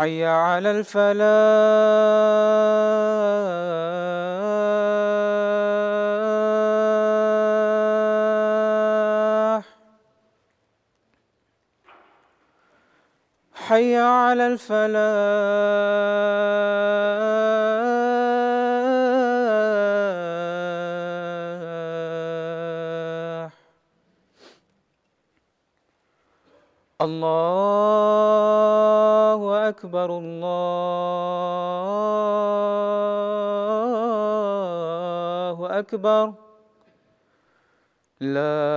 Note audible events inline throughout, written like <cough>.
حي على الفلاح حي على الفلاح الله أكبر الله أكبر لا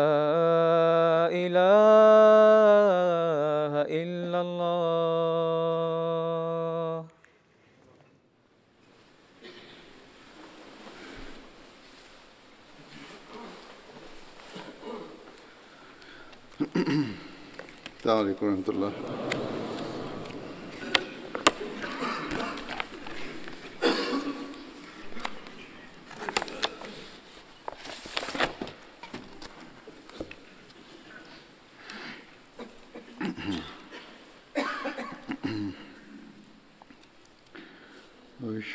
إله إلا الله السلام عليكم ورحمة الله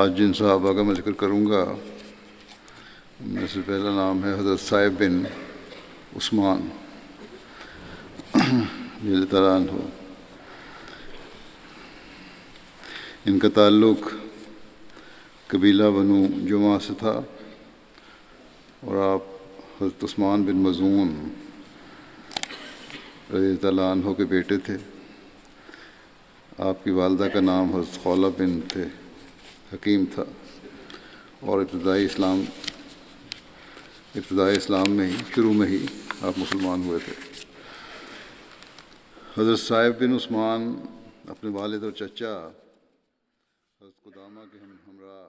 آج جن صحابہ کا میں ذکر کروں گا ان میں سے پہلا نام ہے حضرت صاحب بن عثمان تعالیٰ ہو ان کا تعلق قبیلہ بنو جمعہ سے تھا اور آپ حضرت عثمان بن رضی تعالیٰ عنہ کے بیٹے تھے آپ کی والدہ کا نام حضرت خولہ بن تھے حکیم تھا اور ابتدائی اسلام ابتدائی اسلام میں ہی شروع میں ہی آپ مسلمان ہوئے تھے حضرت صاحب بن عثمان اپنے والد اور چچا حضرت قدامہ کے ہم ہمراہ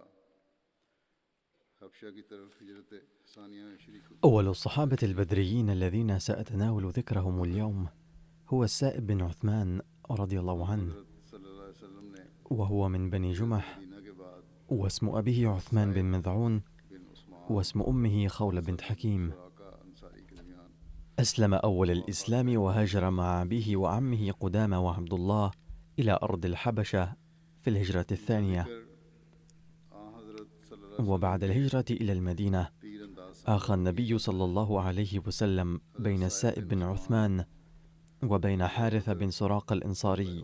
حبشہ کی طرف ثانیہ میں شریک أول الصحابة البدريين الذين سأتناول ذكرهم اليوم هو السائب بن عثمان رضي الله عنه وهو من بني جمح واسم أبيه عثمان بن مذعون واسم أمه خولة بنت حكيم أسلم أول الإسلام وهاجر مع أبيه وعمه قدامة وعبد الله إلى أرض الحبشة في الهجرة الثانية وبعد الهجرة إلى المدينة آخى النبي صلى الله عليه وسلم بين السائب بن عثمان وبين حارث بن سراق الإنصاري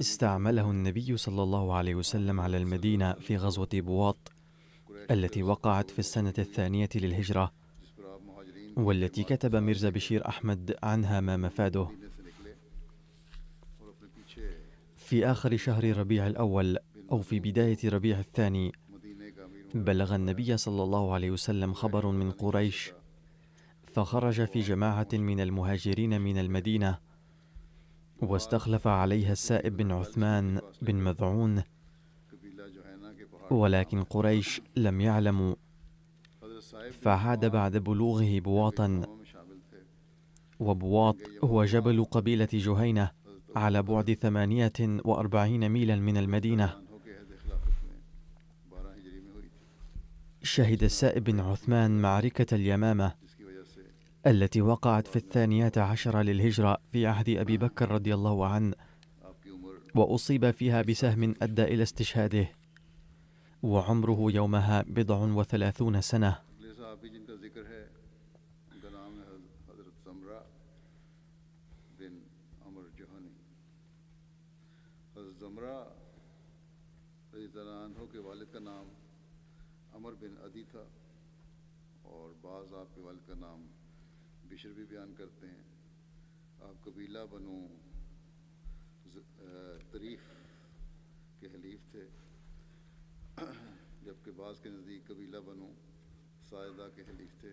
استعمله النبي صلى الله عليه وسلم على المدينة في غزوة بواط التي وقعت في السنة الثانية للهجرة والتي كتب ميرزا بشير أحمد عنها ما مفاده في آخر شهر ربيع الأول أو في بداية ربيع الثاني بلغ النبي صلى الله عليه وسلم خبر من قريش فخرج في جماعة من المهاجرين من المدينة واستخلف عليها السائب بن عثمان بن مذعون ولكن قريش لم يعلموا فعاد بعد بلوغه بواطا وبواط هو جبل قبيلة جهينة على بعد ثمانية وأربعين ميلا من المدينة شهد السائب بن عثمان معركة اليمامة التي وقعت في الثانية عشرة للهجرة في عهد أبي بكر رضي الله عنه وأصيب فيها بسهم أدى إلى استشهاده وعمره يومها بضع وثلاثون سنة <clears throat>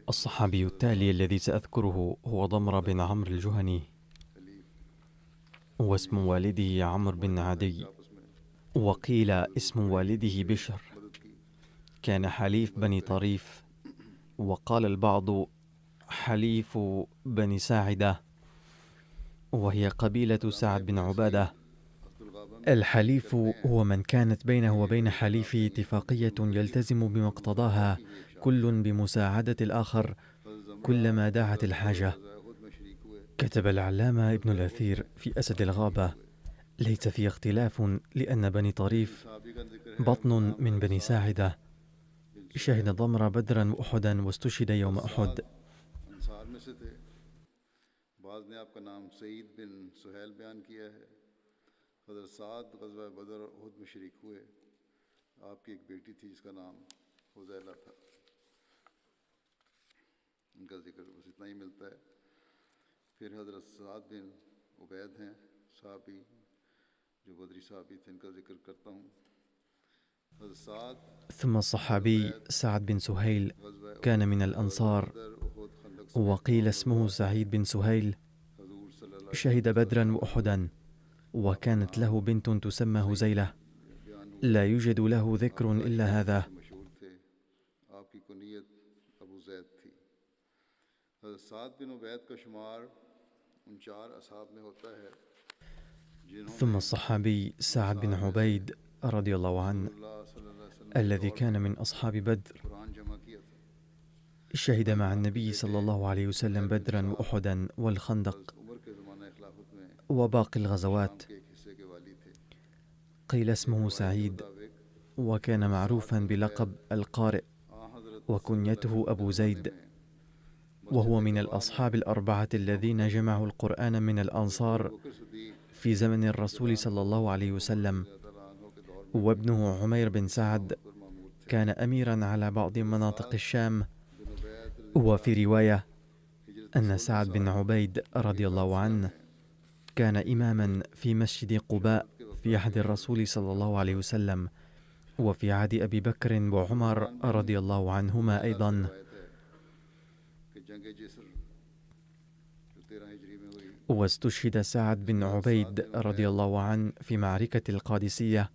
الصحابي التالي الذي سأذكره هو ضمر بن عمرو الجهني واسم والده عمر بن عدي وقيل اسم والده بشر كان حليف بني طريف وقال البعض حليف بني ساعده وهي قبيله سعد بن عباده الحليف هو من كانت بينه وبين حليفه اتفاقيه يلتزم بمقتضاها كل بمساعده الاخر كلما دعت الحاجه كتب العلامه ابن الاثير في اسد الغابه ليس في اختلاف لان بني طريف بطن من بني ساعده شهد ضمر بدرا واحدا واستشهد يوم احد شہباز نے آپ کا نام سعید بن سہیل بیان کیا ہے حضرت سعد غزوہ بدر اور عہد میں شریک ہوئے آپ کی ایک بیٹی تھی جس کا نام حزیلہ تھا ان کا ذکر بس اتنا ہی ملتا ہے پھر حضرت سعد بن عبید ہیں صحابی جو بدری صحابی تھے ان کا ذکر کرتا ہوں ثم الصحابي سعد بن سهيل كان من الأنصار وقيل اسمه سعيد بن سهيل شهد بدرا واحدا وكانت له بنت تسمى هزيله لا يوجد له ذكر الا هذا ثم الصحابي سعد بن عبيد رضي الله عنه الذي كان من اصحاب بدر شهد مع النبي صلى الله عليه وسلم بدرا وأحدا والخندق وباقي الغزوات قيل اسمه سعيد وكان معروفا بلقب القارئ وكنيته أبو زيد وهو من الأصحاب الأربعة الذين جمعوا القرآن من الأنصار في زمن الرسول صلى الله عليه وسلم وابنه عمير بن سعد كان أميرا على بعض مناطق الشام وفي رواية أن سعد بن عبيد رضي الله عنه كان إماما في مسجد قباء في عهد الرسول صلى الله عليه وسلم وفي عهد أبي بكر وعمر رضي الله عنهما أيضا واستشهد سعد بن عبيد رضي الله عنه في معركة القادسية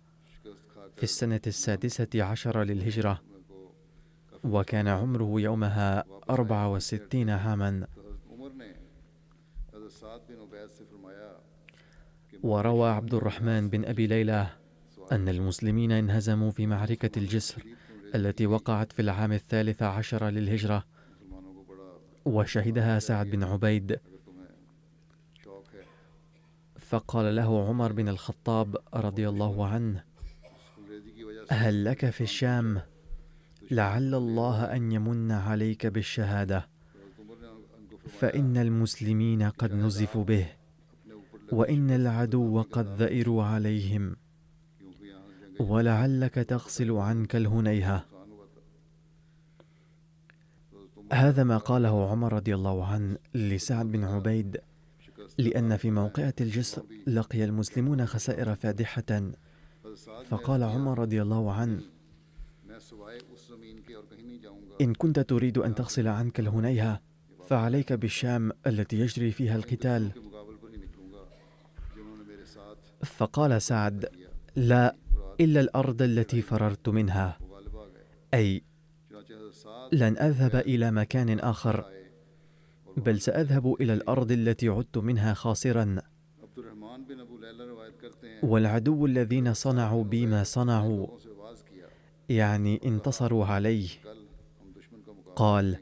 في السنة السادسة عشر للهجرة وكان عمره يومها 64 عاما وروى عبد الرحمن بن أبي ليلى أن المسلمين انهزموا في معركة الجسر التي وقعت في العام الثالث عشر للهجرة وشهدها سعد بن عبيد فقال له عمر بن الخطاب رضي الله عنه هل لك في الشام لعل الله ان يمن عليك بالشهاده فان المسلمين قد نزفوا به وان العدو قد ذئروا عليهم ولعلك تغسل عنك الهنيهه هذا ما قاله عمر رضي الله عنه لسعد بن عبيد لأن في موقعة الجسر لقي المسلمون خسائر فادحة فقال عمر رضي الله عنه إن كنت تريد أن تغسل عنك الهنيهة فعليك بالشام التي يجري فيها القتال فقال سعد لا إلا الأرض التي فررت منها أي لن أذهب إلى مكان آخر بل سأذهب إلى الأرض التي عدت منها خاسرا والعدو الذين صنعوا بي ما صنعوا يعني انتصروا عليه قال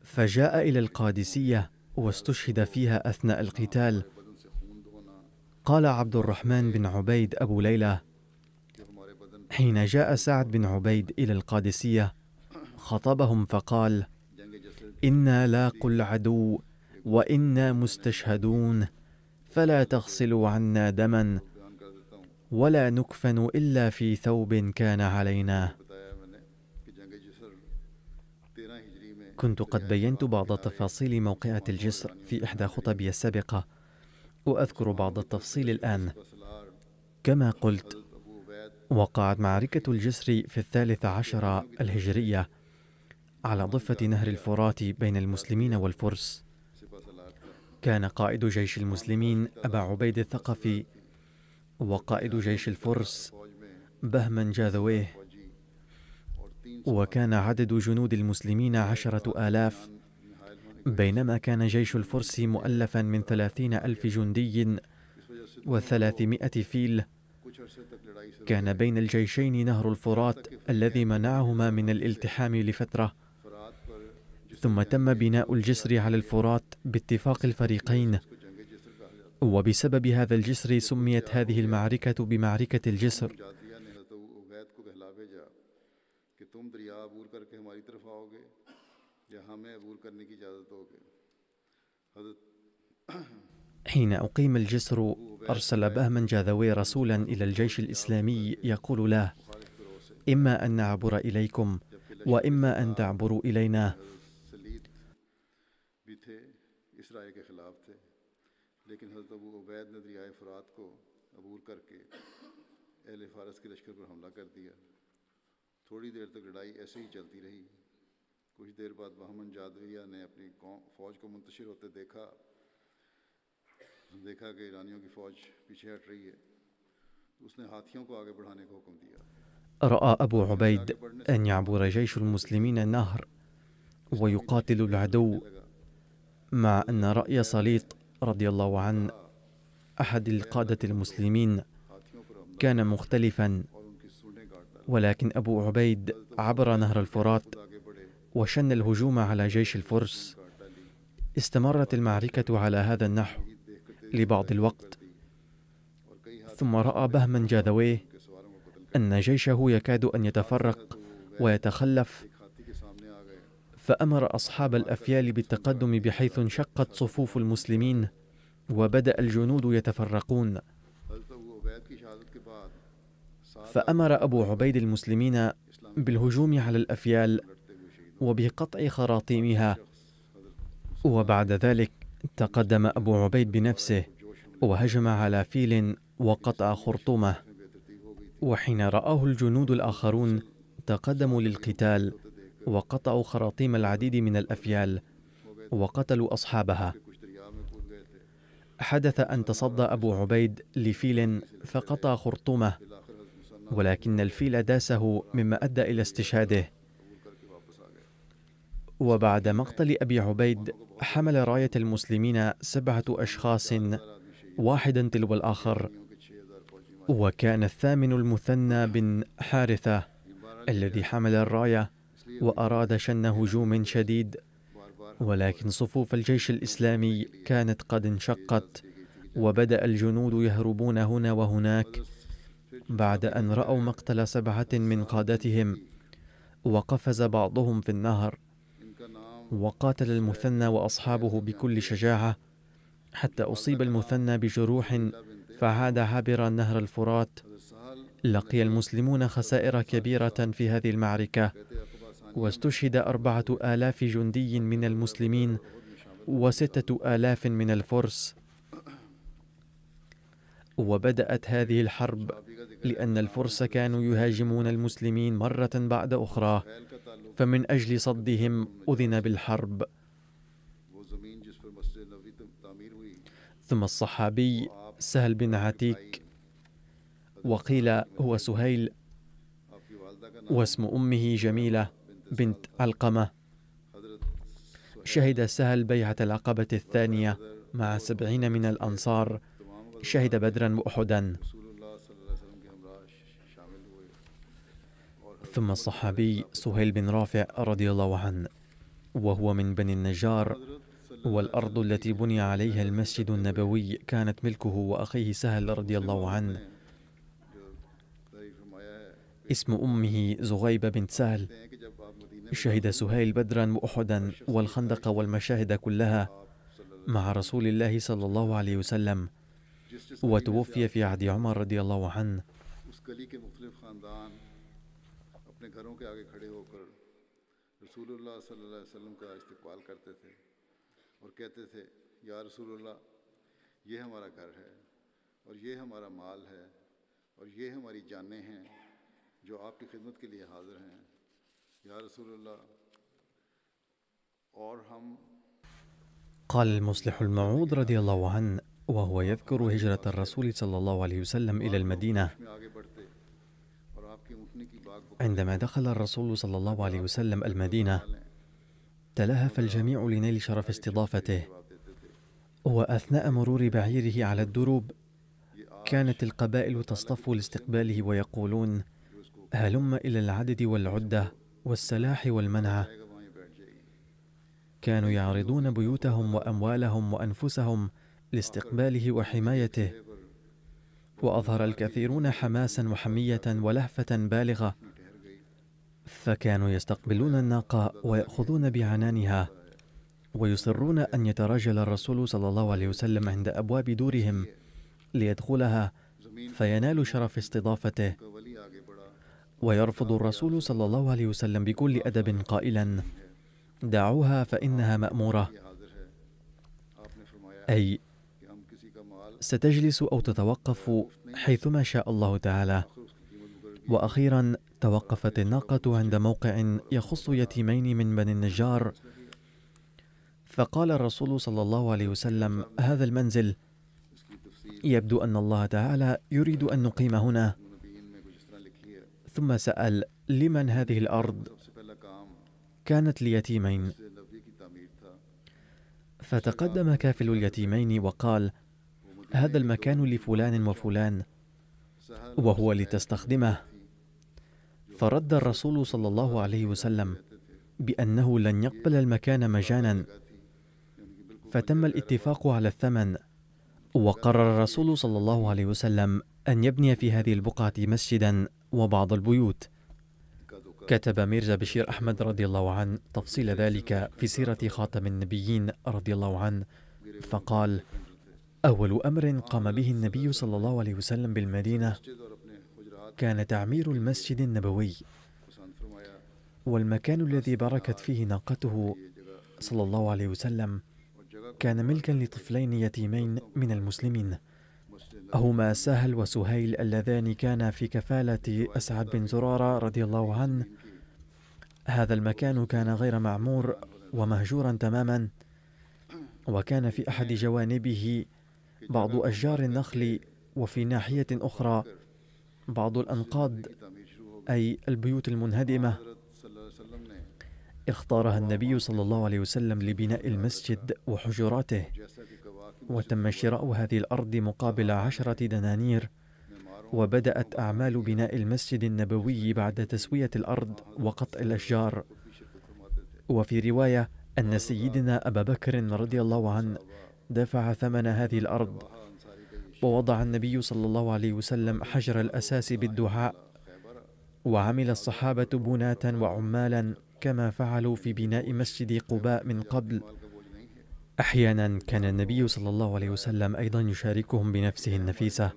فجاء الى القادسيه واستشهد فيها اثناء القتال قال عبد الرحمن بن عبيد ابو ليلى حين جاء سعد بن عبيد الى القادسيه خطبهم فقال انا لاق العدو وانا مستشهدون فلا تغسلوا عنا دما ولا نكفن الا في ثوب كان علينا كنت قد بينت بعض تفاصيل موقعة الجسر في إحدى خطبي السابقة وأذكر بعض التفصيل الآن كما قلت وقعت معركة الجسر في الثالثة عشرة الهجرية على ضفة نهر الفرات بين المسلمين والفرس كان قائد جيش المسلمين أبا عبيد الثقفي وقائد جيش الفرس بهمن جاذويه وكان عدد جنود المسلمين عشرة آلاف بينما كان جيش الفرس مؤلفا من ثلاثين ألف جندي وثلاثمائة فيل كان بين الجيشين نهر الفرات الذي منعهما من الالتحام لفترة ثم تم بناء الجسر على الفرات باتفاق الفريقين وبسبب هذا الجسر سميت هذه المعركة بمعركة الجسر <clears throat> حين أقيم الجسر أرسل بهمن جاذوي رسولا إلى الجيش الإسلامي يقول له إما أن نعبر إليكم وإما أن تعبروا إلينا اہل فارس کے لشکر پر حملہ کر دیا تھوڑی دیر تک لڑائی ایسے ہی چلتی رہی دیر بعد بہمن جادویہ نے اپنی فوج کو منتشر ہوتے دیکھا دیکھا کہ ایرانیوں کی فوج پیچھے ہٹ رہی ہے اس نے ہاتھیوں کو آگے بڑھانے کا حکم دیا رأى أبو عبيد أن يعبر جيش المسلمين النهر ويقاتل العدو مع أن رأي سليط رضي الله عنه أحد القادة المسلمين كان مختلفا ولكن أبو عبيد عبر نهر الفرات وشن الهجوم على جيش الفرس استمرت المعركة على هذا النحو لبعض الوقت ثم رأى بهما جاذويه أن جيشه يكاد أن يتفرق ويتخلف فأمر أصحاب الأفيال بالتقدم بحيث انشقت صفوف المسلمين وبدأ الجنود يتفرقون فأمر أبو عبيد المسلمين بالهجوم على الأفيال وبقطع خراطيمها وبعد ذلك تقدم أبو عبيد بنفسه وهجم على فيل وقطع خرطومه وحين رآه الجنود الآخرون تقدموا للقتال وقطعوا خراطيم العديد من الأفيال وقتلوا أصحابها حدث أن تصدى أبو عبيد لفيل فقطع خرطومه ولكن الفيل داسه مما أدى إلى استشهاده وبعد مقتل أبي عبيد حمل راية المسلمين سبعة أشخاص واحدا تلو الآخر وكان الثامن المثنى بن حارثة الذي حمل الراية وأراد شن هجوم شديد ولكن صفوف الجيش الإسلامي كانت قد انشقت وبدأ الجنود يهربون هنا وهناك بعد أن رأوا مقتل سبعة من قادتهم وقفز بعضهم في النهر وقاتل المثنى واصحابه بكل شجاعه حتى اصيب المثنى بجروح فعاد عابرا نهر الفرات لقي المسلمون خسائر كبيره في هذه المعركه واستشهد اربعه الاف جندي من المسلمين وسته الاف من الفرس وبدات هذه الحرب لان الفرس كانوا يهاجمون المسلمين مره بعد اخرى فمن أجل صدهم أذن بالحرب ثم الصحابي سهل بن عتيك وقيل هو سهيل واسم أمه جميلة بنت علقمة شهد سهل بيعة العقبة الثانية مع سبعين من الأنصار شهد بدرا وأحدا ثم الصحابي سهيل بن رافع رضي الله عنه وهو من بني النجار والأرض التي بني عليها المسجد النبوي كانت ملكه وأخيه سهل رضي الله عنه اسم أمه زغيبة بنت سهل شهد سهيل بدرا وأحدا والخندق والمشاهد كلها مع رسول الله صلى الله عليه وسلم وتوفي في عهد عمر رضي الله عنه کے آگے کھڑے ہو کر رسول اللہ صلی اللہ علیہ وسلم کا استقبال کرتے تھے اور کہتے تھے یا رسول اللہ یہ ہمارا گھر ہے اور یہ ہمارا مال ہے اور یہ ہماری جانیں ہیں جو آپ کی خدمت کے لیے حاضر ہیں یا رسول اللہ اور ہم قال المصلح مسلم رضی اللہ عن وهو يذكر هجرة الرسول صلى الله عليه وسلم إلى المدينة عندما دخل الرسول صلى الله عليه وسلم المدينة تلهف الجميع لنيل شرف استضافته وأثناء مرور بعيره على الدروب كانت القبائل تصطف لاستقباله ويقولون هلم إلى العدد والعدة والسلاح والمنعة كانوا يعرضون بيوتهم وأموالهم وأنفسهم لاستقباله وحمايته وأظهر الكثيرون حماسا وحمية ولهفة بالغة فكانوا يستقبلون الناقة ويأخذون بعنانها ويصرون أن يتراجل الرسول صلى الله عليه وسلم عند أبواب دورهم ليدخلها فينال شرف استضافته ويرفض الرسول صلى الله عليه وسلم بكل أدب قائلا دعوها فإنها مأمورة أي ستجلس أو تتوقف حيثما شاء الله تعالى وأخيرا توقفت الناقة عند موقع يخص يتيمين من بني النجار فقال الرسول صلى الله عليه وسلم هذا المنزل يبدو أن الله تعالى يريد أن نقيم هنا ثم سأل لمن هذه الأرض كانت ليتيمين فتقدم كافل اليتيمين وقال هذا المكان لفلان وفلان وهو لتستخدمه فرد الرسول صلى الله عليه وسلم بانه لن يقبل المكان مجانا فتم الاتفاق على الثمن وقرر الرسول صلى الله عليه وسلم ان يبني في هذه البقعه مسجدا وبعض البيوت كتب ميرزا بشير أحمد رضي الله عنه تفصيل ذلك في سيرة خاتم النبيين رضي الله عنه فقال أول أمر قام به النبي صلى الله عليه وسلم بالمدينة كان تعمير المسجد النبوي والمكان الذي بركت فيه ناقته صلى الله عليه وسلم كان ملكا لطفلين يتيمين من المسلمين هما سهل وسهيل اللذان كانا في كفالة أسعد بن زرارة رضي الله عنه هذا المكان كان غير معمور ومهجورا تماما وكان في أحد جوانبه بعض أشجار النخل وفي ناحية أخرى بعض الأنقاض أي البيوت المنهدمة اختارها النبي صلى الله عليه وسلم لبناء المسجد وحجراته وتم شراء هذه الأرض مقابل عشرة دنانير وبدأت أعمال بناء المسجد النبوي بعد تسوية الأرض وقطع الأشجار وفي رواية أن سيدنا أبا بكر رضي الله عنه دفع ثمن هذه الأرض ووضع النبي صلى الله عليه وسلم حجر الأساس بالدعاء وعمل الصحابة بناة وعمالا كما فعلوا في بناء مسجد قباء من قبل أحيانا كان النبي صلى الله عليه وسلم أيضا يشاركهم بنفسه النفيسة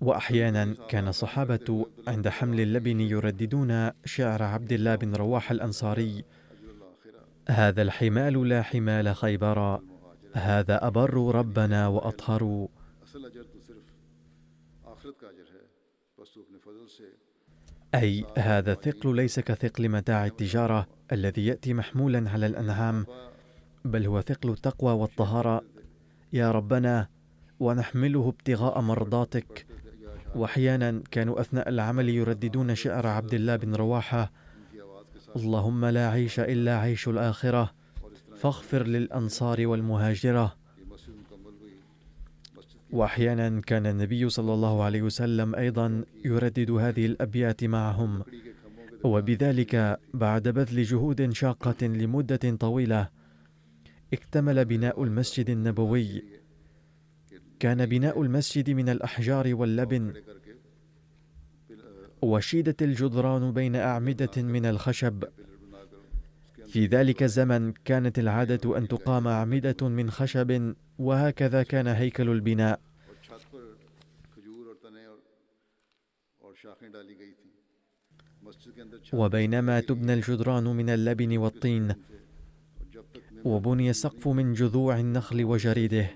وأحيانا كان الصحابة عند حمل اللبن يرددون شعر عبد الله بن رواح الأنصاري هذا الحمال لا حمال خيبر هذا أبر ربنا وأطهر أي هذا الثقل ليس كثقل متاع التجارة الذي يأتي محمولا على الأنعام بل هو ثقل التقوى والطهارة يا ربنا ونحمله ابتغاء مرضاتك واحيانا كانوا اثناء العمل يرددون شعر عبد الله بن رواحه اللهم لا عيش الا عيش الاخره فاغفر للانصار والمهاجره واحيانا كان النبي صلى الله عليه وسلم ايضا يردد هذه الابيات معهم وبذلك بعد بذل جهود شاقه لمده طويله اكتمل بناء المسجد النبوي كان بناء المسجد من الأحجار واللبن وشيدت الجدران بين أعمدة من الخشب في ذلك الزمن كانت العادة أن تقام أعمدة من خشب وهكذا كان هيكل البناء وبينما تبنى الجدران من اللبن والطين وبني السقف من جذوع النخل وجريده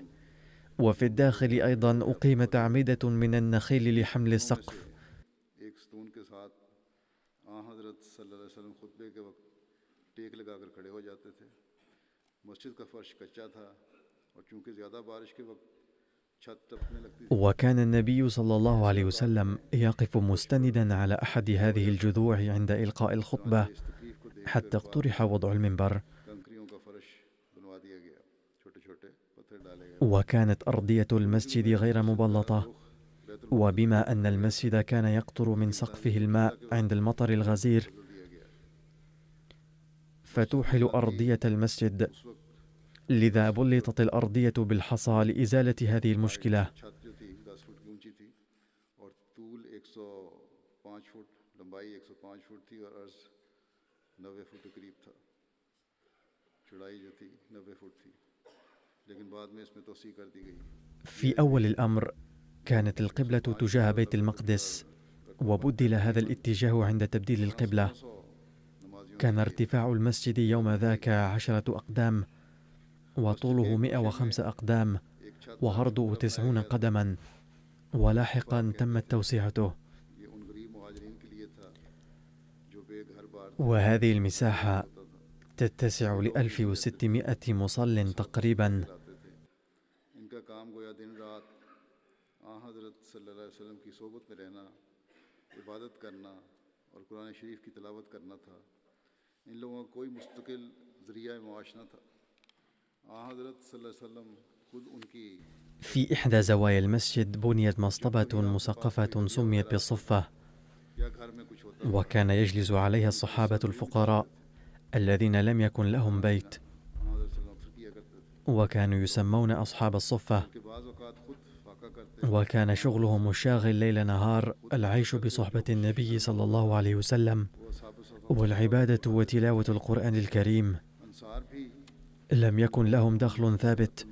وفي الداخل أيضا أقيم تعميدة من النخيل لحمل السقف وكان النبي صلى الله عليه وسلم يقف مستندا على احد هذه الجذوع عند القاء الخطبه حتى اقترح وضع المنبر وكانت أرضية المسجد غير مبلطة وبما أن المسجد كان يقطر من سقفه الماء عند المطر الغزير فتوحل أرضية المسجد لذا بلطت الأرضية بالحصى لإزالة هذه المشكلة نوے فٹ قریب تھا چڑھائی جو تھی نوے فٹ تھی في أول الأمر كانت القبلة تجاه بيت المقدس وبدل هذا الاتجاه عند تبديل القبلة كان ارتفاع المسجد يوم ذاك عشرة أقدام وطوله 105 أقدام وعرضه 90 قدما ولاحقا تمت توسعته وهذه المساحة تتسع ل 1600 مصل تقريبا في إحدى زوايا المسجد بنيت مصطبة مسقفة سميت بالصفة وكان يجلس عليها الصحابة الفقراء الذين لم يكن لهم بيت وكانوا يسمون أصحاب الصفة وكان شغلهم الشاغل ليل نهار العيش بصحبة النبي صلى الله عليه وسلم والعبادة وتلاوة القرآن الكريم لم يكن لهم دخل ثابت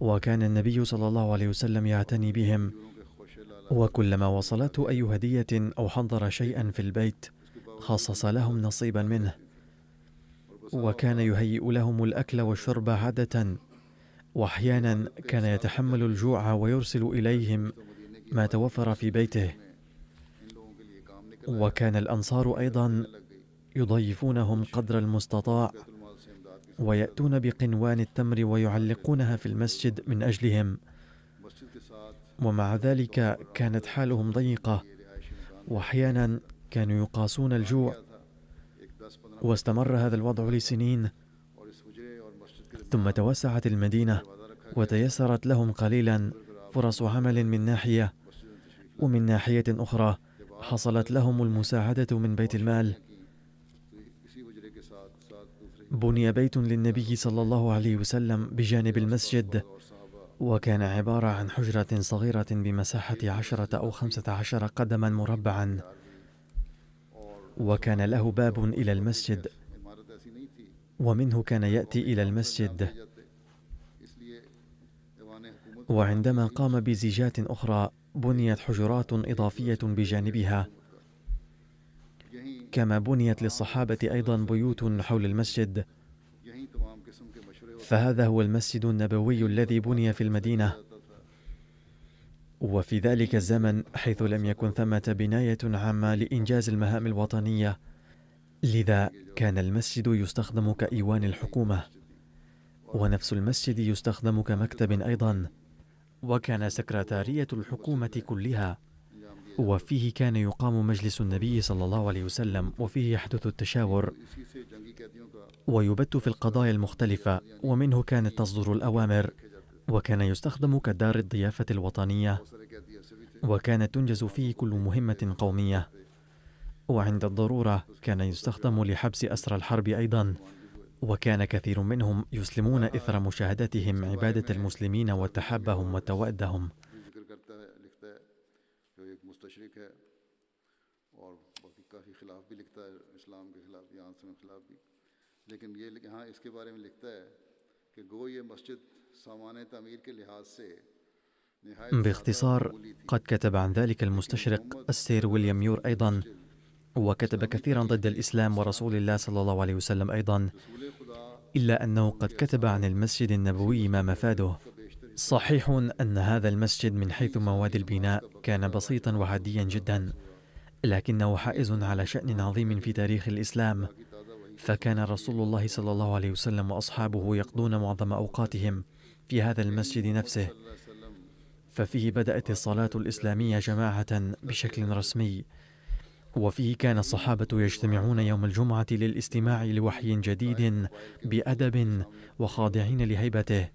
وكان النبي صلى الله عليه وسلم يعتني بهم وكلما وصلته أي هدية أو حضر شيئا في البيت خصص لهم نصيبا منه وكان يهيئ لهم الاكل والشرب عاده واحيانا كان يتحمل الجوع ويرسل اليهم ما توفر في بيته وكان الانصار ايضا يضيفونهم قدر المستطاع وياتون بقنوان التمر ويعلقونها في المسجد من اجلهم ومع ذلك كانت حالهم ضيقه واحيانا كانوا يقاسون الجوع واستمر هذا الوضع لسنين ثم توسعت المدينة وتيسرت لهم قليلا فرص عمل من ناحية ومن ناحية أخرى حصلت لهم المساعدة من بيت المال بني بيت للنبي صلى الله عليه وسلم بجانب المسجد وكان عبارة عن حجرة صغيرة بمساحة عشرة أو خمسة عشر قدما مربعا وكان له باب إلى المسجد ومنه كان يأتي إلى المسجد وعندما قام بزيجات أخرى بنيت حجرات إضافية بجانبها كما بنيت للصحابة أيضا بيوت حول المسجد فهذا هو المسجد النبوي الذي بني في المدينه وفي ذلك الزمن حيث لم يكن ثمة بناية عامة لإنجاز المهام الوطنية لذا كان المسجد يستخدم كإيوان الحكومة ونفس المسجد يستخدم كمكتب أيضا وكان سكرتارية الحكومة كلها وفيه كان يقام مجلس النبي صلى الله عليه وسلم وفيه يحدث التشاور ويبت في القضايا المختلفة ومنه كانت تصدر الأوامر وكان يستخدم كدار الضيافة الوطنية وكانت تنجز فيه كل مهمة قومية وعند الضرورة كان يستخدم لحبس أسرى الحرب أيضا وكان كثير منهم يسلمون إثر مشاهدتهم عبادة المسلمين وتحابهم وتوادهم لكن مسجد باختصار قد كتب عن ذلك المستشرق السير ويليام يور أيضا وكتب كثيرا ضد الإسلام ورسول الله صلى الله عليه وسلم أيضا إلا أنه قد كتب عن المسجد النبوي ما مفاده صحيح أن هذا المسجد من حيث مواد البناء كان بسيطا وعاديا جدا لكنه حائز على شأن عظيم في تاريخ الإسلام فكان رسول الله صلى الله عليه وسلم وأصحابه يقضون معظم أوقاتهم في هذا المسجد نفسه ففيه بدأت الصلاة الإسلامية جماعة بشكل رسمي وفيه كان الصحابة يجتمعون يوم الجمعة للاستماع لوحي جديد بأدب وخاضعين لهيبته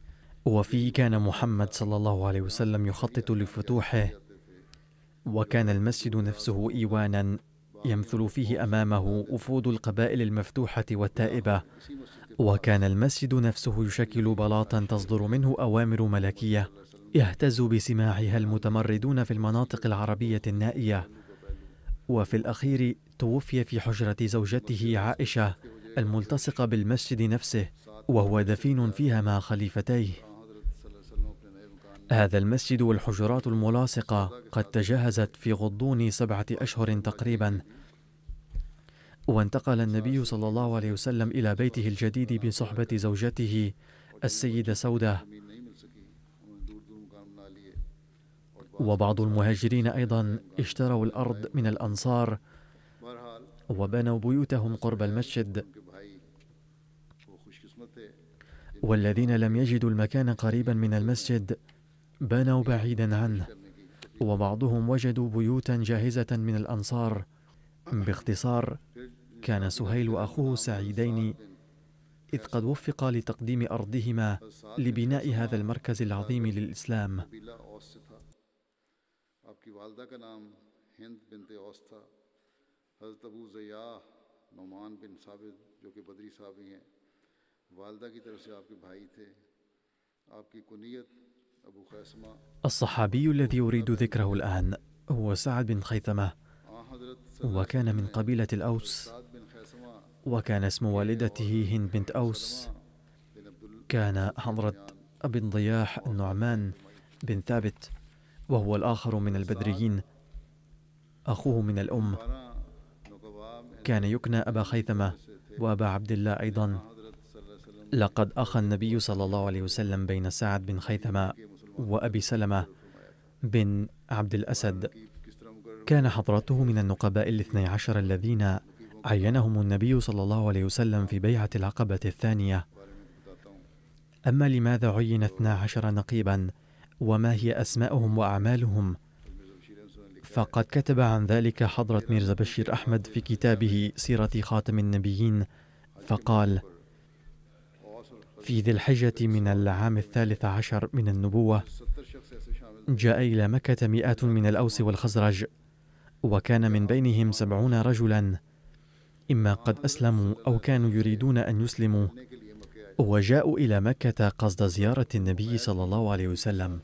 وفيه كان محمد صلى الله عليه وسلم يخطط لفتوحه وكان المسجد نفسه إيوانا يمثل فيه أمامه وفود القبائل المفتوحة والتائبة وكان المسجد نفسه يشكل بلاطا تصدر منه أوامر ملكية يهتز بسماعها المتمردون في المناطق العربية النائية وفي الأخير توفي في حجرة زوجته عائشة الملتصقة بالمسجد نفسه وهو دفين فيها مع خليفتيه هذا المسجد والحجرات الملاصقة قد تجهزت في غضون سبعة أشهر تقريباً وانتقل النبي صلى الله عليه وسلم إلى بيته الجديد بصحبة زوجته السيدة سودة وبعض المهاجرين أيضا اشتروا الأرض من الأنصار وبنوا بيوتهم قرب المسجد والذين لم يجدوا المكان قريبا من المسجد بنوا بعيدا عنه وبعضهم وجدوا بيوتا جاهزة من الأنصار باختصار كان سهيل واخوه سعيدين اذ قد وفقا لتقديم ارضهما لبناء هذا المركز العظيم للاسلام الصحابي الذي أريد ذكره الآن هو سعد بن خيثمة وكان من قبيلة الأوس وكان اسم والدته هند بنت أوس كان حضرة أبي الضياح النعمان بن ثابت وهو الآخر من البدريين أخوه من الأم كان يكنى أبا خيثمة وأبا عبد الله أيضا لقد أخى النبي صلى الله عليه وسلم بين سعد بن خيثمة وأبي سلمة بن عبد الأسد كان حضرته من النقباء الاثني عشر الذين عينهم النبي صلى الله عليه وسلم في بيعة العقبة الثانية أما لماذا عين اثنا عشر نقيبا وما هي أسماءهم وأعمالهم فقد كتب عن ذلك حضرة ميرزا بشير أحمد في كتابه سيرة خاتم النبيين فقال في ذي الحجة من العام الثالث عشر من النبوة جاء إلى مكة مئات من الأوس والخزرج وكان من بينهم سبعون رجلا إما قد أسلموا أو كانوا يريدون أن يسلموا وجاءوا إلى مكة قصد زيارة النبي صلى الله عليه وسلم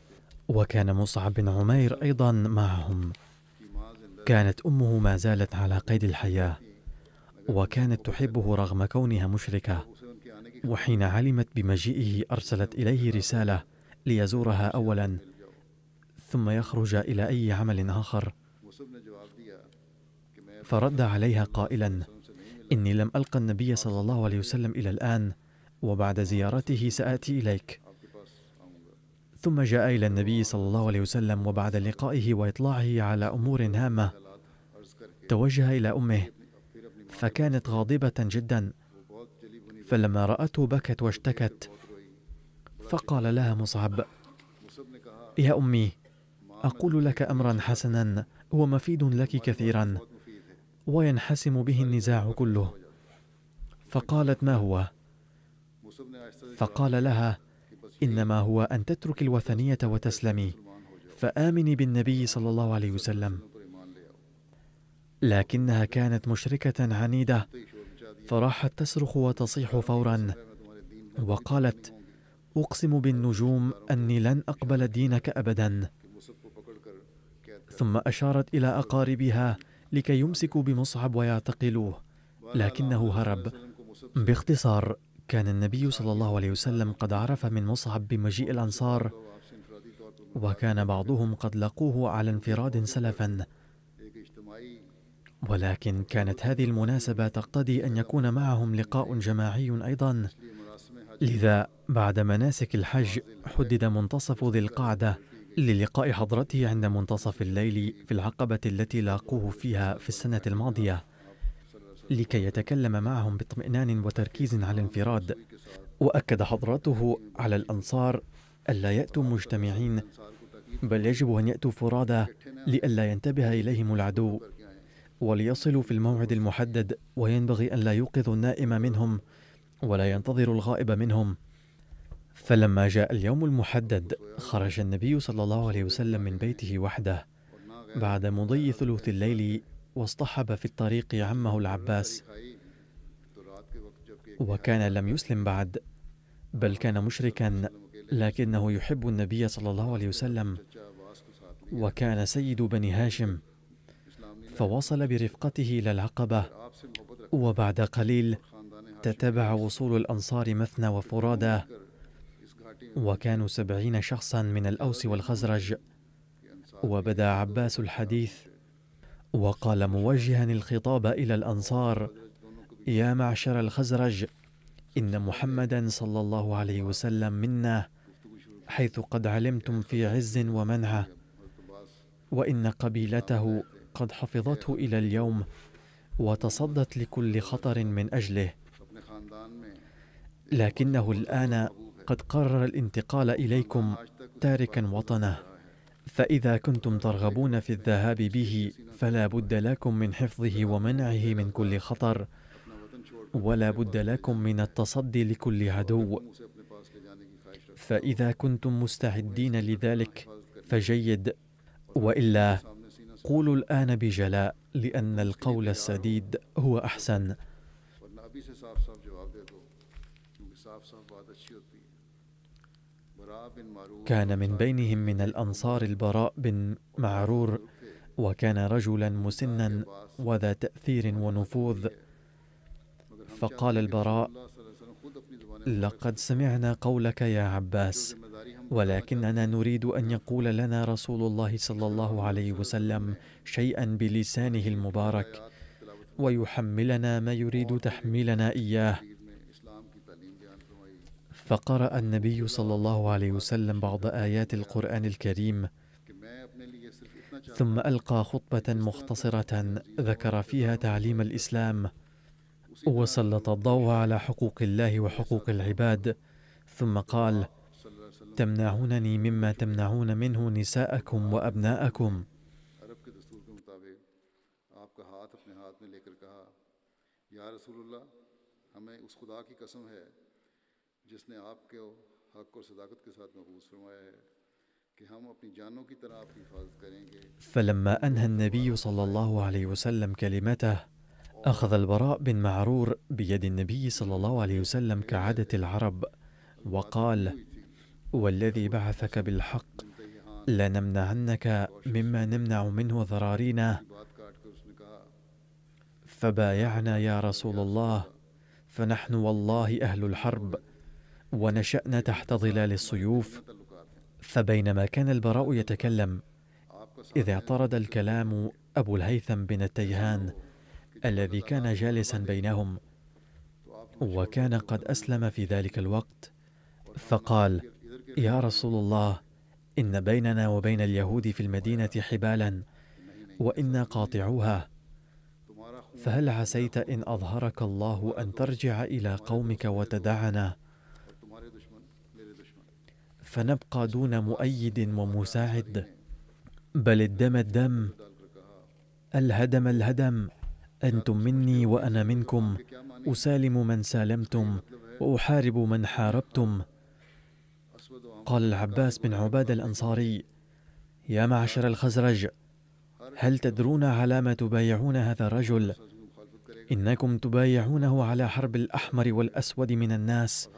وكان مصعب بن عمير أيضا معهم كانت أمه ما زالت على قيد الحياة وكانت تحبه رغم كونها مشركة وحين علمت بمجيئه أرسلت إليه رسالة ليزورها أولا ثم يخرج إلى أي عمل آخر فرد عليها قائلا إني لم ألقى النبي صلى الله عليه وسلم إلى الآن وبعد زيارته سآتي إليك ثم جاء إلى النبي صلى الله عليه وسلم وبعد لقائه وإطلاعه على أمور هامة توجه إلى أمه فكانت غاضبة جدا فلما رأته بكت واشتكت فقال لها مصعب يا أمي أقول لك أمرا حسنا هو مفيد لك كثيرا وينحسم به النزاع كله فقالت ما هو فقال لها انما هو ان تترك الوثنيه وتسلمي فامني بالنبي صلى الله عليه وسلم لكنها كانت مشركه عنيده فراحت تصرخ وتصيح فورا وقالت اقسم بالنجوم اني لن اقبل دينك ابدا ثم اشارت الى اقاربها لكي يمسكوا بمصعب ويعتقلوه لكنه هرب باختصار كان النبي صلى الله عليه وسلم قد عرف من مصعب بمجيء الأنصار وكان بعضهم قد لقوه على انفراد سلفا ولكن كانت هذه المناسبة تقتضي أن يكون معهم لقاء جماعي أيضا لذا بعد مناسك الحج حدد منتصف ذي القعدة للقاء حضرته عند منتصف الليل في العقبة التي لاقوه فيها في السنة الماضية لكي يتكلم معهم باطمئنان وتركيز على الانفراد وأكد حضرته على الأنصار ألا يأتوا مجتمعين بل يجب أن يأتوا فرادى لئلا ينتبه إليهم العدو وليصلوا في الموعد المحدد وينبغي أن لا يوقظوا النائم منهم ولا ينتظر الغائب منهم فلما جاء اليوم المحدد خرج النبي صلى الله عليه وسلم من بيته وحده بعد مضي ثلث الليل واصطحب في الطريق عمه العباس وكان لم يسلم بعد بل كان مشركا لكنه يحب النبي صلى الله عليه وسلم وكان سيد بني هاشم فوصل برفقته الى العقبه وبعد قليل تتبع وصول الانصار مثنى وفرادى وكانوا سبعين شخصا من الأوس والخزرج وبدا عباس الحديث وقال موجها الخطاب إلى الأنصار يا معشر الخزرج إن محمدا صلى الله عليه وسلم منا حيث قد علمتم في عز ومنعه وإن قبيلته قد حفظته إلى اليوم وتصدت لكل خطر من أجله لكنه الآن قد قرر الانتقال إليكم تاركا وطنه فإذا كنتم ترغبون في الذهاب به فلا بد لكم من حفظه ومنعه من كل خطر ولا بد لكم من التصدي لكل عدو فإذا كنتم مستعدين لذلك فجيد وإلا قولوا الآن بجلاء لأن القول السديد هو أحسن كان من بينهم من الأنصار البراء بن معرور وكان رجلا مسنا وذا تأثير ونفوذ فقال البراء لقد سمعنا قولك يا عباس ولكننا نريد ان يقول لنا رسول الله صلى الله عليه وسلم شيئا بلسانه المبارك ويحملنا ما يريد تحميلنا اياه فقرأ النبي صلى الله عليه وسلم بعض آيات القرآن الكريم ثم ألقى خطبة مختصرة ذكر فيها تعليم الإسلام وسلط الضوء على حقوق الله وحقوق العباد ثم قال تمنعونني مما تمنعون منه نساءكم وأبناءكم يا رسول ہمیں اس خدا کی قسم ہے جس نے آپ کے حق اور صداقت کے ساتھ محفوظ فرمایا ہے فلما أنهى النبي صلى الله عليه وسلم كلمته أخذ البراء بن معرور بيد النبي صلى الله عليه وسلم كعادة العرب وقال والذي بعثك بالحق لنمنعنك مما نمنع منه ذرارينا فبايعنا يا رسول الله فنحن والله أهل الحرب ونشأنا تحت ظلال السيوف فبينما كان البراء يتكلم إذ اعترض الكلام أبو الهيثم بن التيهان الذي كان جالسا بينهم وكان قد أسلم في ذلك الوقت فقال يا رسول الله إن بيننا وبين اليهود في المدينة حبالا وإنا قاطعوها فهل عسيت إن أظهرك الله أن ترجع إلى قومك وتدعنا فنبقى دون مؤيد ومساعد بل الدم الدم الهدم الهدم انتم مني وانا منكم اسالم من سالمتم واحارب من حاربتم قال العباس بن عباده الانصاري يا معشر الخزرج هل تدرون على ما تبايعون هذا الرجل انكم تبايعونه على حرب الاحمر والاسود من الناس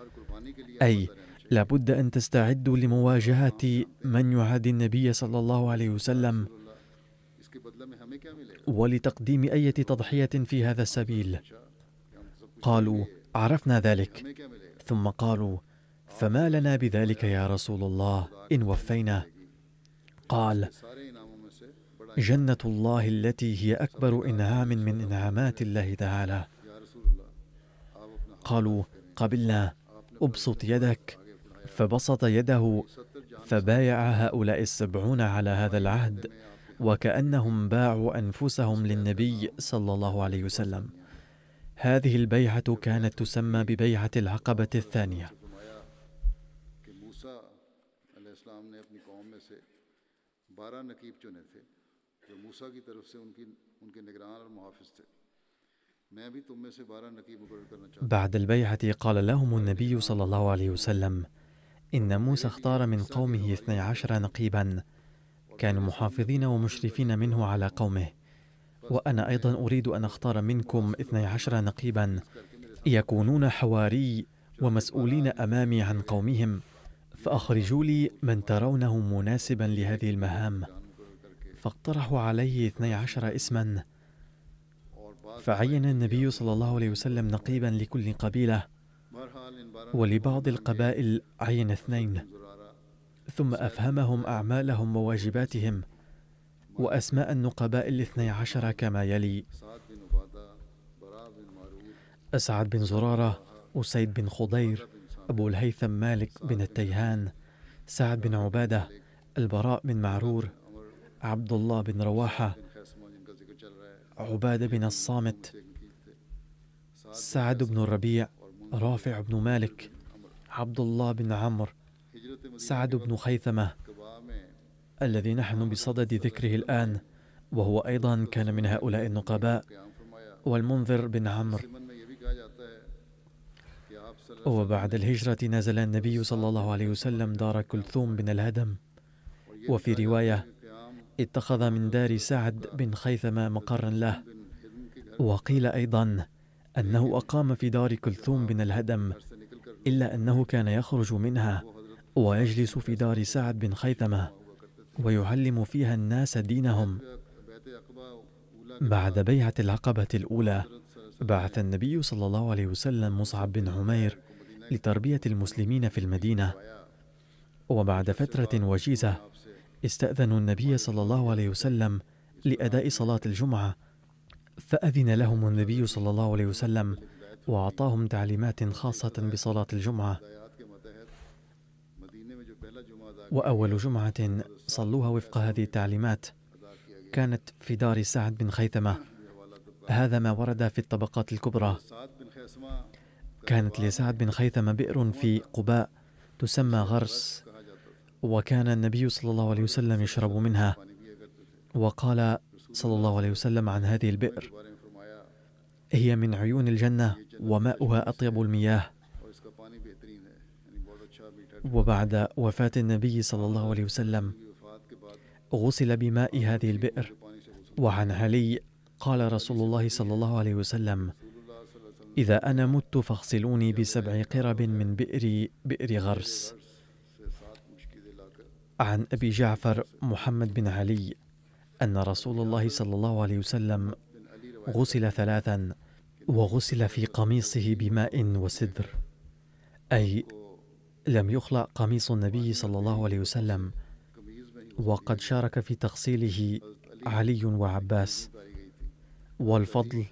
اي لابد أن تستعدوا لمواجهة من يعادي النبي صلى الله عليه وسلم ولتقديم أي تضحية في هذا السبيل قالوا عرفنا ذلك ثم قالوا فما لنا بذلك يا رسول الله إن وفينا قال جنة الله التي هي أكبر إنعام من إنعامات الله تعالى قالوا قبلنا ابسط يدك فبسط يده فبايع هؤلاء السبعون على هذا العهد وكأنهم باعوا أنفسهم للنبي صلى الله عليه وسلم هذه البيعة كانت تسمى ببيعة العقبة الثانية بعد البيعة قال لهم النبي صلى الله عليه وسلم إن موسى اختار من قومه اثني عشر نقيبا كانوا محافظين ومشرفين منه على قومه وأنا أيضا أريد أن أختار منكم اثني عشر نقيبا يكونون حواري ومسؤولين أمامي عن قومهم فأخرجوا لي من ترونه مناسبا لهذه المهام فاقترحوا عليه اثني عشر اسما فعين النبي صلى الله عليه وسلم نقيبا لكل قبيله ولبعض القبائل عين اثنين ثم أفهمهم أعمالهم وواجباتهم وأسماء النقباء الاثني عشر كما يلي أسعد بن زرارة أسيد بن خضير أبو الهيثم مالك بن التيهان سعد بن عبادة البراء بن معرور عبد الله بن رواحة عبادة بن الصامت سعد بن الربيع رافع بن مالك عبد الله بن عمرو سعد بن خيثمة الذي نحن بصدد ذكره الآن وهو أيضا كان من هؤلاء النقباء والمنذر بن عمرو وبعد الهجرة نزل النبي صلى الله عليه وسلم دار كلثوم بن الهدم وفي رواية اتخذ من دار سعد بن خيثمة مقرا له وقيل أيضا أنه أقام في دار كلثوم بن الهدم إلا أنه كان يخرج منها ويجلس في دار سعد بن خيثمة ويعلم فيها الناس دينهم بعد بيعة العقبة الأولى بعث النبي صلى الله عليه وسلم مصعب بن عمير لتربية المسلمين في المدينة وبعد فترة وجيزة استأذنوا النبي صلى الله عليه وسلم لأداء صلاة الجمعة فأذن لهم النبي صلى الله عليه وسلم وأعطاهم تعليمات خاصة بصلاة الجمعة وأول جمعة صلوها وفق هذه التعليمات كانت في دار سعد بن خيثمة هذا ما ورد في الطبقات الكبرى كانت لسعد بن خيثمة بئر في قباء تسمى غرس وكان النبي صلى الله عليه وسلم يشرب منها وقال صلى الله عليه وسلم عن هذه البئر هي من عيون الجنة وماؤها أطيب المياه وبعد وفاة النبي صلى الله عليه وسلم غسل بماء هذه البئر وعن علي قال رسول الله صلى الله عليه وسلم إذا أنا مت فاغسلوني بسبع قرب من بئر بئر غرس عن أبي جعفر محمد بن علي أن رسول الله صلى الله عليه وسلم غسل ثلاثا وغسل في قميصه بماء وسدر أي لم يخلع قميص النبي صلى الله عليه وسلم وقد شارك في تغسيله علي وعباس والفضل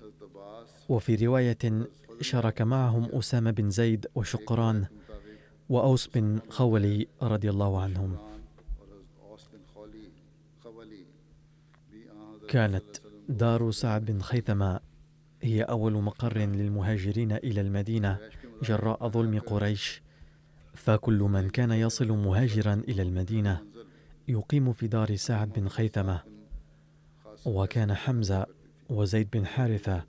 وفي رواية شارك معهم أسامة بن زيد وشقران وأوس بن خولي رضي الله عنهم كانت دار سعد بن خيثمة هي أول مقر للمهاجرين إلى المدينة جراء ظلم قريش فكل من كان يصل مهاجرا إلى المدينة يقيم في دار سعد بن خيثمة وكان حمزة وزيد بن حارثة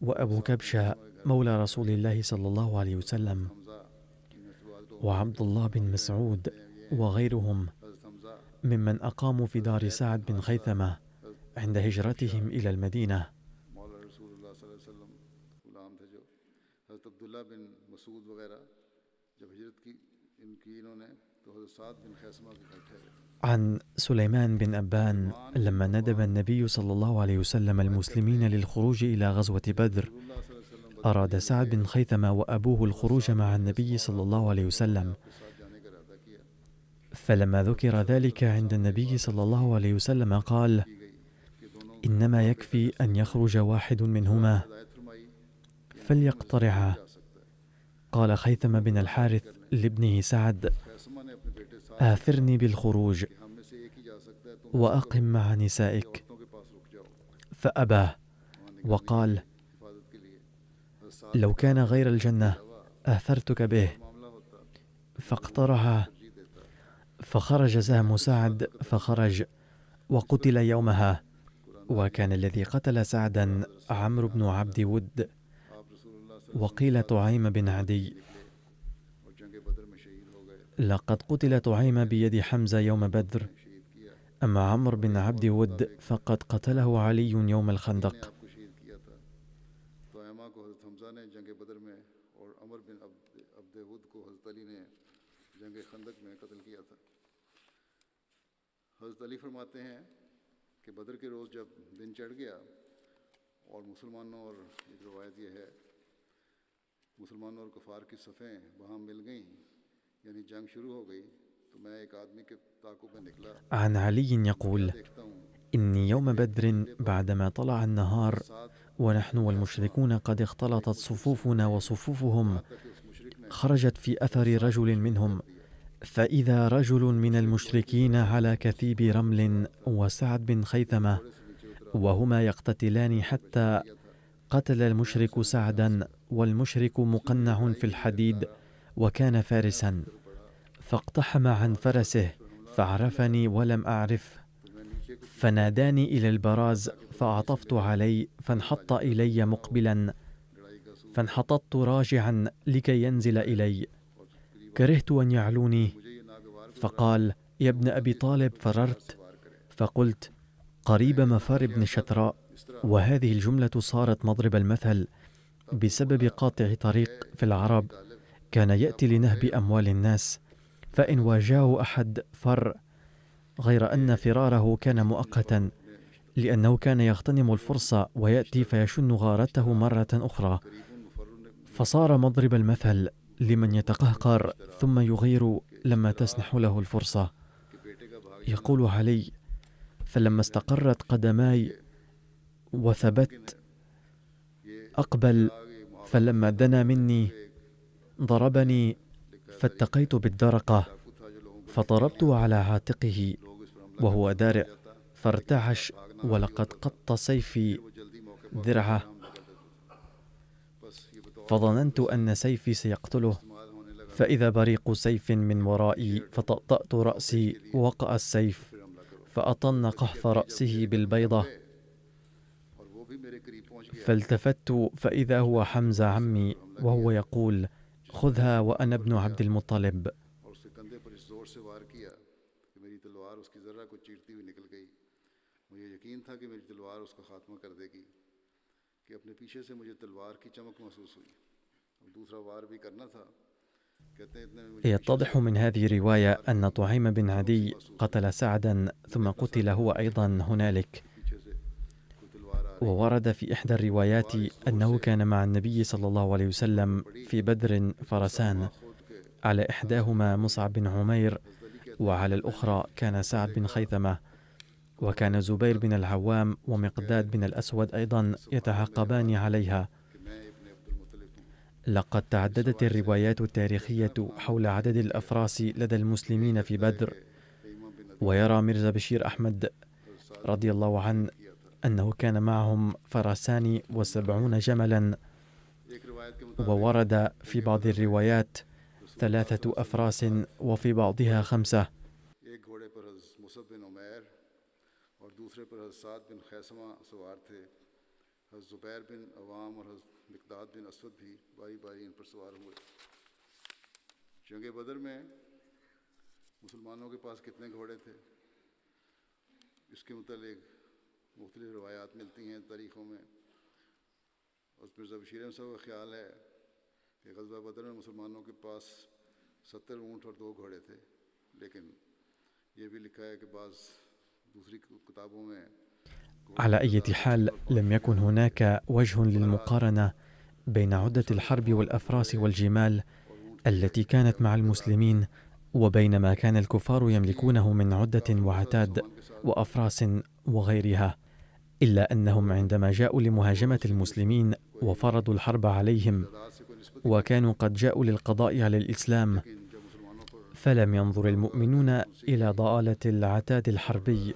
وأبو كبشة مولى رسول الله صلى الله عليه وسلم وعبد الله بن مسعود وغيرهم ممن أقاموا في دار سعد بن خيثمة عند هجرتهم إلى المدينة عن سليمان بن أبان لما ندب النبي صلى الله عليه وسلم المسلمين للخروج إلى غزوة بدر أراد سعد بن خيثمة وأبوه الخروج مع النبي صلى الله عليه وسلم فلما ذكر ذلك عند النبي صلى الله عليه وسلم قال انما يكفي ان يخرج واحد منهما فليقترعا قال خيثم بن الحارث لابنه سعد آثرني بالخروج وأقم مع نسائك فأبى وقال لو كان غير الجنة آثرتك به فاقترها فخرج سهم سعد فخرج وقتل يومها وكان الذي قتل سعدا عمرو بن عبد ود وقيل طعيم بن عدي لقد قتل طعيم بيد حمزة يوم بدر أما عمرو بن عبد ود فقد قتله علي يوم الخندق فرماتے ہیں کہ بدر کے روز جب دن چڑھ گیا اور مسلمانوں اور ایک روایت یہ ہے مسلمانوں اور کفار کی صفیں وہاں مل گئیں یعنی جنگ شروع ہو گئی تو میں ایک آدمی کے تعاقب میں نکلا عن علی یقول ان یوم بدر بعدما طلع النهار ونحن والمشركون قد اختلطت صفوفنا وصفوفهم خرجت في أثر رجل منهم فإذا رجل من المشركين على كثيب رمل وسعد بن خيثمة وهما يقتتلان حتى قتل المشرك سعدا والمشرك مقنع في الحديد وكان فارسا فاقتحم عن فرسه فعرفني ولم أعرفه فناداني إلى البراز فعطفت علي فانحط إلي مقبلا فانحططت راجعا لكي ينزل إلي كرهت أن يعلوني فقال يا ابن أبي طالب فررت فقلت قريب مفار ابن شتراء وهذه الجملة صارت مضرب المثل بسبب قاطع طريق في العرب كان يأتي لنهب أموال الناس فإن واجهه أحد فر غير أن فراره كان مؤقتا لأنه كان يغتنم الفرصة ويأتي فيشن غارته مرة أخرى فصار مضرب المثل لمن يتقهقر ثم يغير لما تسنح له الفرصة يقول علي فلما استقرت قدماي وثبت أقبل فلما دنا مني ضربني فاتقيت بالدرقة فضربت على عاتقه وهو دارئ فارتعش ولقد قط سيفي ذرعه فظننت أن سيفي سيقتله فإذا بريق سيف من ورائي فطأطأت رأسي ووقع السيف فأطن قحف رأسه بالبيضة فالتفت فإذا هو حمزة عمي وهو يقول خذها وأنا ابن عبد المطلب مجھے یقین تھا کہ میری تلوار اس کا خاتمہ کر دے گی کہ اپنے पीछे سے مجھے تلوار کی چمک محسوس ہوئی دوسرا وار بھی کرنا تھا يتضح من هذه الرواية أن طعيم بن عدي قتل سعدا ثم قتل هو أيضا هنالك وورد في إحدى الروايات أنه كان مع النبي صلى الله عليه وسلم في بدر فرسان على إحداهما مصعب بن عمير وعلى الأخرى كان سعد بن خيثمة وكان زبير بن العوام ومقداد بن الأسود أيضا يتعاقبان عليها لقد تعددت الروايات التاريخية حول عدد الأفراس لدى المسلمين في بدر ويرى ميرزا بشير أحمد رضي الله عنه أنه كان معهم فرسان وسبعون جملا وورد في بعض الروايات ثلاثة أفراس وفي بعضها خمسة دوسرے پر حضرت سعد بن خیسمہ سوار تھے حضرت زبیر بن عوام اور حضرت مقداد بن اسود بھی باری باری ان پر سوار ہوئے جنگ بدر میں مسلمانوں کے پاس کتنے گھوڑے تھے اس کے متعلق مختلف روایات ملتی ہیں تاریخوں میں اس مرزا بشیر صاحب کا خیال ہے کہ غزوہ بدر میں مسلمانوں کے پاس ستر اونٹ اور دو گھوڑے تھے لیکن یہ بھی لکھا ہے کہ بعض إيه. على أي حال لم يكن هناك وجه للمقارنة بين عدة الحرب والأفراس والجمال التي كانت مع المسلمين وبين ما كان الكفار يملكونه من عدة وعتاد وأفراس وغيرها إلا أنهم عندما جاءوا لمهاجمة المسلمين وفرضوا الحرب عليهم وكانوا قد جاءوا للقضاء على الإسلام فلم ينظر المؤمنون إلى ضآلة العتاد الحربي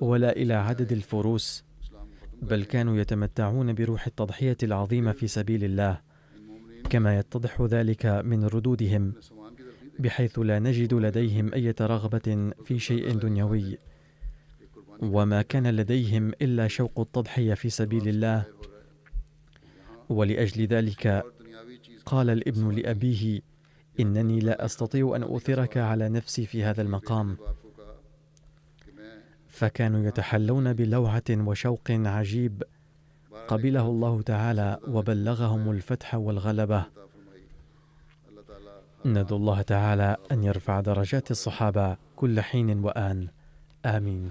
ولا إلى عدد الفروس بل كانوا يتمتعون بروح التضحية العظيمة في سبيل الله كما يتضح ذلك من ردودهم بحيث لا نجد لديهم أي رغبة في شيء دنيوي وما كان لديهم إلا شوق التضحية في سبيل الله ولأجل ذلك قال الابن لأبيه إنني لا أستطيع أن أؤثرك على نفسي في هذا المقام فكانوا يتحلون بلوعة وشوق عجيب قبله الله تعالى وبلغهم الفتح والغلبة ندعو الله تعالى أن يرفع درجات الصحابة كل حين وآن آمين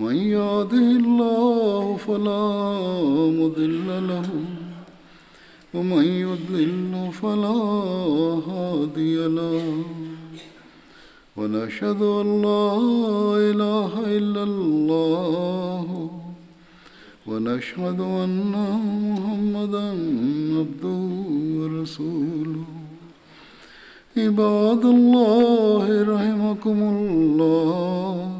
من يهده الله فلا مضل له ومن يضلل فلا هادي له ونشهد ان لا اله الا الله ونشهد ان محمدا عبده ورسوله عباد الله رحمكم الله